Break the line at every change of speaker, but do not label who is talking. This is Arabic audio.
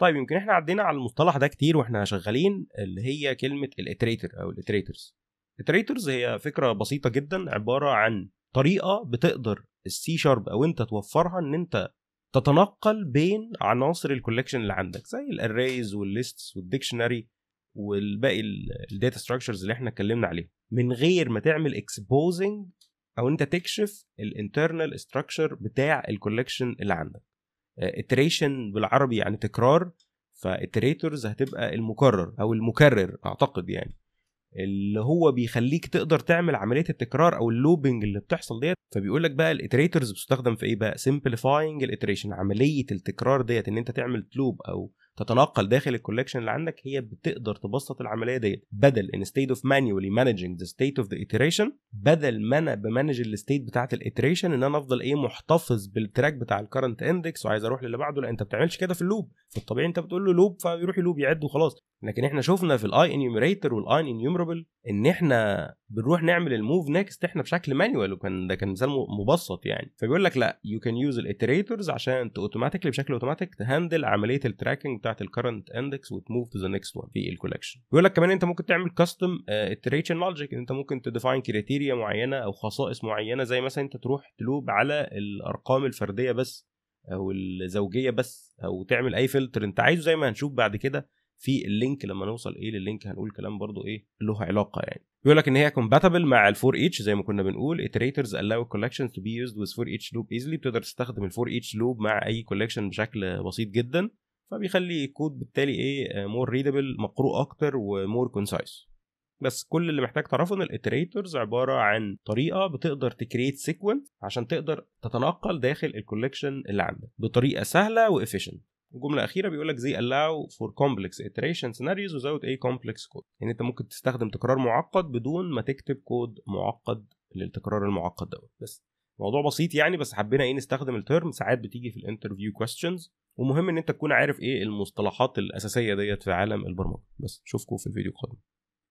طيب يمكن احنا عدينا على المصطلح ده كتير واحنا شغالين اللي هي كلمه الاتريتر او الاتريترز الاتريترز هي فكره بسيطه جدا عباره عن طريقه بتقدر السي شارب او انت توفرها ان انت تتنقل بين عناصر الكولكشن اللي عندك زي الاريز والليستس والديكشنري والباقي الداتا ستراكشرز اللي احنا اتكلمنا عليها من غير ما تعمل اكسبوزنج او انت تكشف الانترنال ستراكشر بتاع الكولكشن اللي عندك اتريشن آه، بالعربي يعني تكرار فاتريتورز هتبقى المكرر او المكرر اعتقد يعني اللي هو بيخليك تقدر تعمل عمليه التكرار او اللوبنج اللي بتحصل ديت فبيقول لك بقى الاتريتورز بتستخدم في ايه بقى سمبليفاينج الاتريشن عمليه التكرار ديت ان انت تعمل لوب او تتنقل داخل الكولكشن اللي عندك هي بتقدر تبسط العمليه ديت بدل ان ستيت اوف مانيولي مانجنج ذا ستيت اوف ذا iteration بدل ما انا بمانج الستيت بتاعه الايتريشن ان انا افضل ايه محتفظ بالتراك بتاع الكرنت اندكس وعايز اروح للي بعده لا انت بتعملش كده في اللوب فالطبيعي انت بتقول له لوب فيروح يلوب يعد وخلاص لكن احنا شفنا في الاي انيوميريتور والاي انيومربل ان احنا بنروح نعمل الموف نيكست احنا بشكل مانوال وكان ده كان مثال مبسط يعني فبيقول لك لا يو كان يوز الاتريتورز عشان اوتوماتيكلي بشكل اوتوماتيك تهندل عمليه التراكنج بتاعت الكرنت اندكس وتموف تو ذا نيكست وان في الكولكشن بيقول لك كمان انت ممكن تعمل كاستم اتريشن لوجيك انت ممكن تديفاين كريتيريا معينه او خصائص معينه زي مثلا انت تروح تلوب على الارقام الفرديه بس او الزوجيه بس او تعمل اي فلتر انت عايزه زي ما هنشوف بعد كده في اللينك لما نوصل ايه لللينك هنقول كلام برضو ايه له علاقه يعني بيقول لك ان هي كومباتبل مع ال 4 اتش زي ما كنا بنقول اتريترز الاو كولكشنز تو بي يوزد وذ 4 اتش لوب ايزلي بتقدر تستخدم ال 4 اتش لوب مع اي كولكشن بشكل بسيط جدا فبيخلي الكود بالتالي ايه مور آه، ريدبل مقروء اكتر ومور كونسايس بس كل اللي محتاج تعرفه ان الاتريتورز عباره عن طريقه بتقدر تكريت سيكونس عشان تقدر تتنقل داخل الكولكشن اللي عندك بطريقه سهله وافيشنت جمله اخيره بيقول لك زي allow for complex iteration scenarios without a complex code يعني انت ممكن تستخدم تكرار معقد بدون ما تكتب كود معقد للتكرار المعقد دوت بس موضوع بسيط يعني بس حبينا ايه نستخدم الترم ساعات بتيجي في الانترفيو كويستشنز ومهم ان انت تكون عارف ايه المصطلحات الاساسيه ديت في عالم البرمجه بس اشوفكم في الفيديو القادم